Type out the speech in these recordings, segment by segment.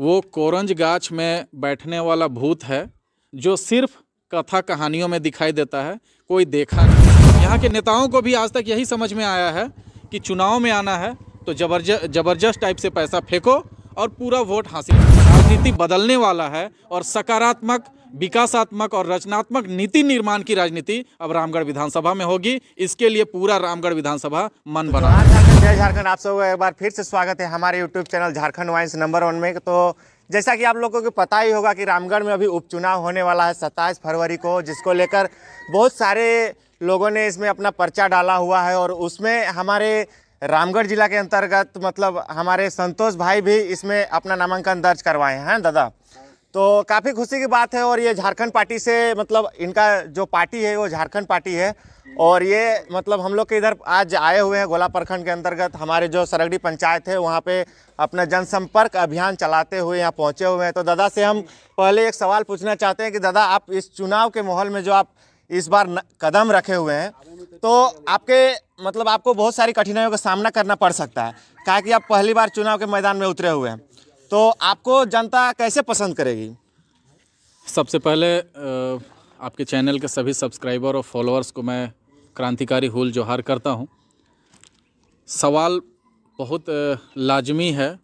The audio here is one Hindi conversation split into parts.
वो कोरंज गाछ में बैठने वाला भूत है जो सिर्फ कथा कहानियों में दिखाई देता है कोई देखा नहीं यहाँ के नेताओं को भी आज तक यही समझ में आया है कि चुनाव में आना है तो जबरज जबरदस्त टाइप से पैसा फेंको और पूरा वोट हासिल राजनीति बदलने वाला है और सकारात्मक विकासात्मक और रचनात्मक नीति निर्माण की राजनीति अब रामगढ़ विधानसभा में होगी इसके लिए पूरा रामगढ़ विधानसभा मन बना तो जय झारखंड आप सब एक बार फिर से स्वागत है हमारे YouTube channel Jharkhand vines number one में तो जैसा कि आप लोगों को पता ही होगा कि रामगढ़ में अभी उपचुनाव होने वाला है सत्ताईस फरवरी को जिसको लेकर बहुत सारे लोगों ने इसमें अपना पर्चा डाला हुआ है और उसमें हमारे रामगढ़ जिला के अंतर्गत मतलब हमारे संतोष भाई भी इसमें अपना नामांकन दर्ज करवाए हैं दादा तो काफ़ी खुशी की बात है और ये झारखंड पार्टी से मतलब इनका जो पार्टी है वो झारखंड पार्टी है और ये मतलब हम लोग के इधर आज आए हुए हैं गोला प्रखंड के अंतर्गत हमारे जो सरगड़ी पंचायत है वहाँ पे अपना जनसंपर्क अभियान चलाते हुए यहाँ पहुँचे हुए हैं तो दादा से हम पहले एक सवाल पूछना चाहते हैं कि दादा आप इस चुनाव के माहौल में जो आप इस बार न, कदम रखे हुए हैं तो आपके मतलब आपको बहुत सारी कठिनाइयों का सामना करना पड़ सकता है क्या कि आप पहली बार चुनाव के मैदान में उतरे हुए हैं तो आपको जनता कैसे पसंद करेगी सबसे पहले आपके चैनल के सभी सब्सक्राइबर और फॉलोअर्स को मैं क्रांतिकारी हुल जोहार करता हूँ सवाल बहुत लाजमी है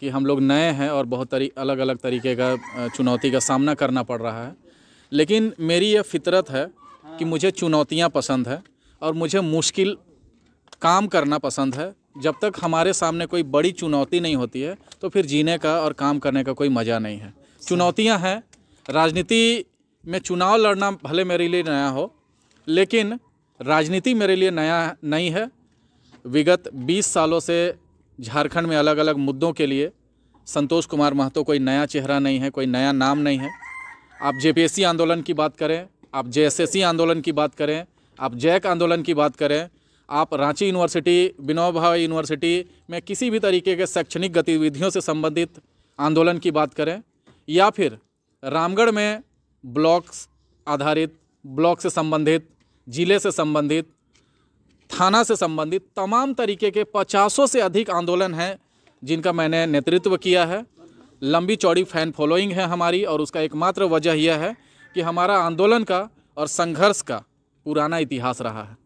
कि हम लोग नए हैं और बहुत तरी अलग अलग तरीके का चुनौती का सामना करना पड़ रहा है लेकिन मेरी यह फितरत है कि हाँ। मुझे चुनौतियाँ पसंद है और मुझे मुश्किल काम करना पसंद है जब तक हमारे सामने कोई बड़ी चुनौती नहीं होती है तो फिर जीने का और काम करने का कोई मज़ा नहीं है चुनौतियां हैं राजनीति में चुनाव लड़ना भले मेरे लिए नया हो लेकिन राजनीति मेरे लिए नया नहीं है विगत 20 सालों से झारखंड में अलग अलग मुद्दों के लिए संतोष कुमार महतो कोई नया चेहरा नहीं है कोई नया नाम नहीं है आप जेपीएससी आंदोलन की बात करें आप जेएसएससी आंदोलन की बात करें आप जैक आंदोलन की बात करें आप रांची यूनिवर्सिटी विनोबा भावे यूनिवर्सिटी में किसी भी तरीके के शैक्षणिक गतिविधियों से संबंधित आंदोलन की बात करें या फिर रामगढ़ में ब्लॉक्स आधारित ब्लॉक से संबंधित ज़िले से संबंधित थाना से संबंधित तमाम तरीके के पचासों से अधिक आंदोलन हैं जिनका मैंने नेतृत्व किया है लंबी चौड़ी फैन फॉलोइंग है हमारी और उसका एकमात्र वजह यह है कि हमारा आंदोलन का और संघर्ष का पुराना इतिहास रहा है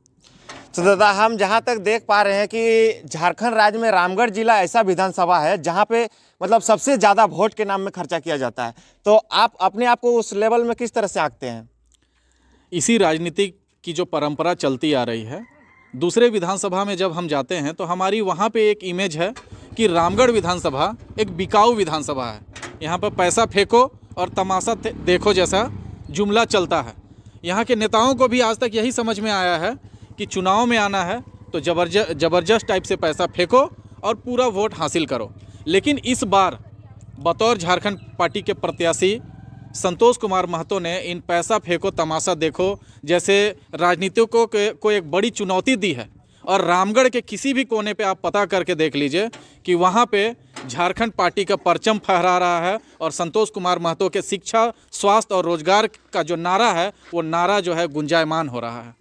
तो दादा हम जहाँ तक देख पा रहे हैं कि झारखंड राज्य में रामगढ़ जिला ऐसा विधानसभा है जहाँ पे मतलब सबसे ज़्यादा वोट के नाम में खर्चा किया जाता है तो आप अपने आप को उस लेवल में किस तरह से आँखते हैं इसी राजनीति की जो परंपरा चलती आ रही है दूसरे विधानसभा में जब हम जाते हैं तो हमारी वहाँ पे एक इमेज है कि रामगढ़ विधानसभा एक बिकाऊ विधानसभा है यहाँ पर पैसा फेंको और तमाशा देखो जैसा जुमला चलता है यहाँ के नेताओं को भी आज तक यही समझ में आया है कि चुनाव में आना है तो जबरज जबरदस्त टाइप से पैसा फेंको और पूरा वोट हासिल करो लेकिन इस बार बतौर झारखंड पार्टी के प्रत्याशी संतोष कुमार महतो ने इन पैसा फेंको तमाशा देखो जैसे राजनीतिकों को एक बड़ी चुनौती दी है और रामगढ़ के किसी भी कोने पे आप पता करके देख लीजिए कि वहाँ पे झारखंड पार्टी का परचम फहरा रहा है और संतोष कुमार महतो के शिक्षा स्वास्थ्य और रोजगार का जो नारा है वो नारा जो है गुंजायमान हो रहा है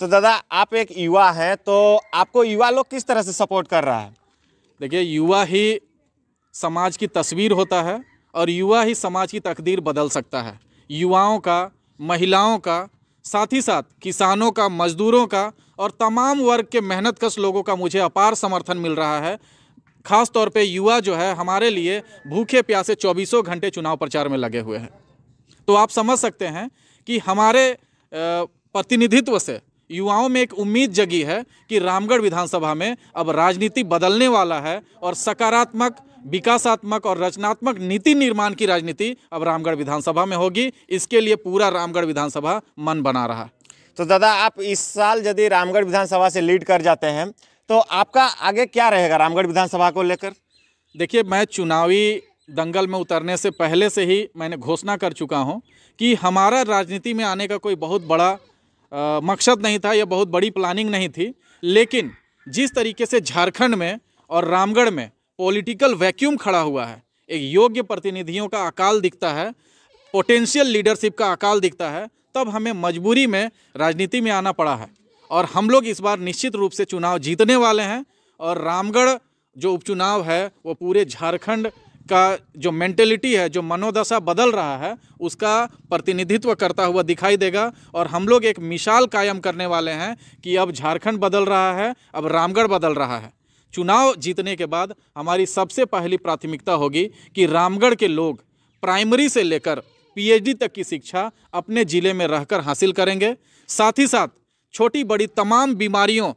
तो दादा आप एक युवा हैं तो आपको युवा लोग किस तरह से सपोर्ट कर रहा है देखिए युवा ही समाज की तस्वीर होता है और युवा ही समाज की तकदीर बदल सकता है युवाओं का महिलाओं का साथ ही साथ किसानों का मजदूरों का और तमाम वर्ग के मेहनत कश लोगों का मुझे अपार समर्थन मिल रहा है खास तौर पे युवा जो है हमारे लिए भूखे प्यासे चौबीसों घंटे चुनाव प्रचार में लगे हुए हैं तो आप समझ सकते हैं कि हमारे प्रतिनिधित्व से युवाओं में एक उम्मीद जगी है कि रामगढ़ विधानसभा में अब राजनीति बदलने वाला है और सकारात्मक विकासात्मक और रचनात्मक नीति निर्माण की राजनीति अब रामगढ़ विधानसभा में होगी इसके लिए पूरा रामगढ़ विधानसभा मन बना रहा तो दादा आप इस साल यदि रामगढ़ विधानसभा से लीड कर जाते हैं तो आपका आगे क्या रहेगा रामगढ़ विधानसभा को लेकर देखिए मैं चुनावी दंगल में उतरने से पहले से ही मैंने घोषणा कर चुका हूँ कि हमारा राजनीति में आने का कोई बहुत बड़ा मकसद नहीं था यह बहुत बड़ी प्लानिंग नहीं थी लेकिन जिस तरीके से झारखंड में और रामगढ़ में पॉलिटिकल वैक्यूम खड़ा हुआ है एक योग्य प्रतिनिधियों का अकाल दिखता है पोटेंशियल लीडरशिप का अकाल दिखता है तब हमें मजबूरी में राजनीति में आना पड़ा है और हम लोग इस बार निश्चित रूप से चुनाव जीतने वाले हैं और रामगढ़ जो उपचुनाव है वो पूरे झारखंड का जो मेंटेलिटी है जो मनोदशा बदल रहा है उसका प्रतिनिधित्व करता हुआ दिखाई देगा और हम लोग एक मिसाल कायम करने वाले हैं कि अब झारखंड बदल रहा है अब रामगढ़ बदल रहा है चुनाव जीतने के बाद हमारी सबसे पहली प्राथमिकता होगी कि रामगढ़ के लोग प्राइमरी से लेकर पीएचडी तक की शिक्षा अपने ज़िले में रहकर हासिल करेंगे साथ ही साथ छोटी बड़ी तमाम बीमारियों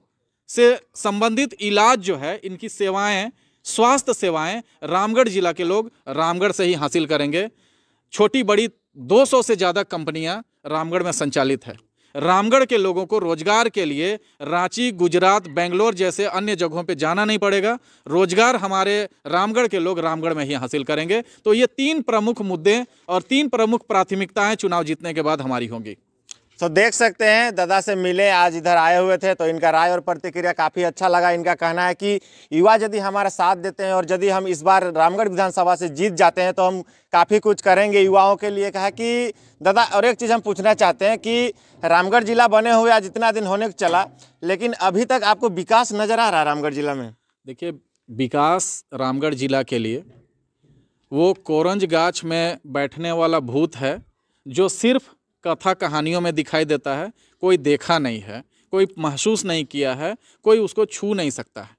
से संबंधित इलाज जो है इनकी सेवाएं स्वास्थ्य सेवाएं रामगढ़ जिला के लोग रामगढ़ से ही हासिल करेंगे छोटी बड़ी 200 से ज़्यादा कंपनियां रामगढ़ में संचालित है रामगढ़ के लोगों को रोजगार के लिए रांची गुजरात बेंगलोर जैसे अन्य जगहों पे जाना नहीं पड़ेगा रोजगार हमारे रामगढ़ के लोग रामगढ़ में ही हासिल करेंगे तो ये तीन प्रमुख मुद्दे और तीन प्रमुख प्राथमिकताएं चुनाव जीतने के बाद हमारी होंगी तो देख सकते हैं दादा से मिले आज इधर आए हुए थे तो इनका राय और प्रतिक्रिया काफ़ी अच्छा लगा इनका कहना है कि युवा यदि हमारा साथ देते हैं और यदि हम इस बार रामगढ़ विधानसभा से जीत जाते हैं तो हम काफ़ी कुछ करेंगे युवाओं के लिए कहा कि दादा और एक चीज़ हम पूछना चाहते हैं कि रामगढ़ जिला बने हुए आज इतना दिन होने चला लेकिन अभी तक आपको विकास नज़र आ रहा है रामगढ़ जिला में देखिए विकास रामगढ़ जिला के लिए वो कोरंज गाछ में बैठने वाला भूत है जो सिर्फ कथा कहानियों में दिखाई देता है कोई देखा नहीं है कोई महसूस नहीं किया है कोई उसको छू नहीं सकता है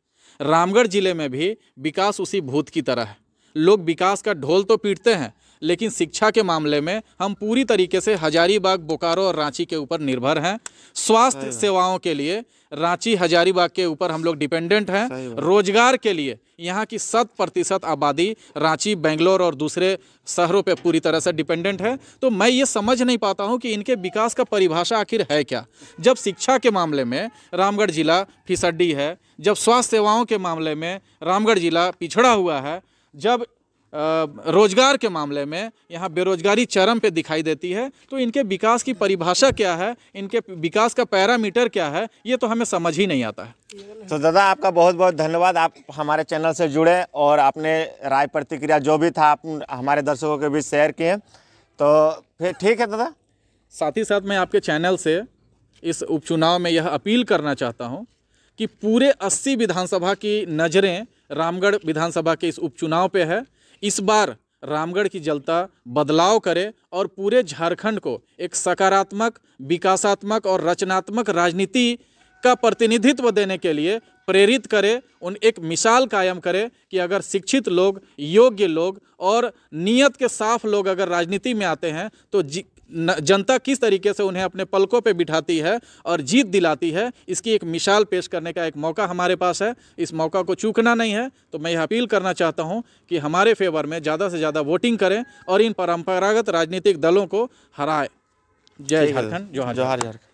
रामगढ़ जिले में भी विकास उसी भूत की तरह है लोग विकास का ढोल तो पीटते हैं लेकिन शिक्षा के मामले में हम पूरी तरीके से हजारीबाग बोकारो और रांची के ऊपर निर्भर हैं स्वास्थ्य सेवाओं के लिए रांची हजारीबाग के ऊपर हम लोग डिपेंडेंट हैं रोजगार के लिए यहाँ की शत प्रतिशत आबादी रांची बेंगलोर और दूसरे शहरों पे पूरी तरह से डिपेंडेंट है तो मैं ये समझ नहीं पाता हूँ कि इनके विकास का परिभाषा आखिर है क्या जब शिक्षा के मामले में रामगढ़ जिला फिसड्डी है जब स्वास्थ्य सेवाओं के मामले में रामगढ़ जिला पिछड़ा हुआ है जब रोजगार के मामले में यहाँ बेरोजगारी चरम पे दिखाई देती है तो इनके विकास की परिभाषा क्या है इनके विकास का पैरामीटर क्या है ये तो हमें समझ ही नहीं आता है तो दादा आपका बहुत बहुत धन्यवाद आप हमारे चैनल से जुड़े और आपने राय प्रतिक्रिया जो भी था आप हमारे दर्शकों के बीच शेयर किए तो फिर ठीक है दादा साथ ही साथ मैं आपके चैनल से इस उपचुनाव में यह अपील करना चाहता हूँ कि पूरे अस्सी विधानसभा की नज़रें रामगढ़ विधानसभा के इस उपचुनाव पर है इस बार रामगढ़ की जनता बदलाव करे और पूरे झारखंड को एक सकारात्मक विकासात्मक और रचनात्मक राजनीति का प्रतिनिधित्व देने के लिए प्रेरित करे उन एक मिसाल कायम करे कि अगर शिक्षित लोग योग्य लोग और नियत के साफ लोग अगर राजनीति में आते हैं तो जनता किस तरीके से उन्हें अपने पलकों पे बिठाती है और जीत दिलाती है इसकी एक मिसाल पेश करने का एक मौका हमारे पास है इस मौका को चूकना नहीं है तो मैं यह अपील करना चाहता हूं कि हमारे फेवर में ज़्यादा से ज़्यादा वोटिंग करें और इन परंपरागत राजनीतिक दलों को हराए जय झारखंड जोहार झारखंड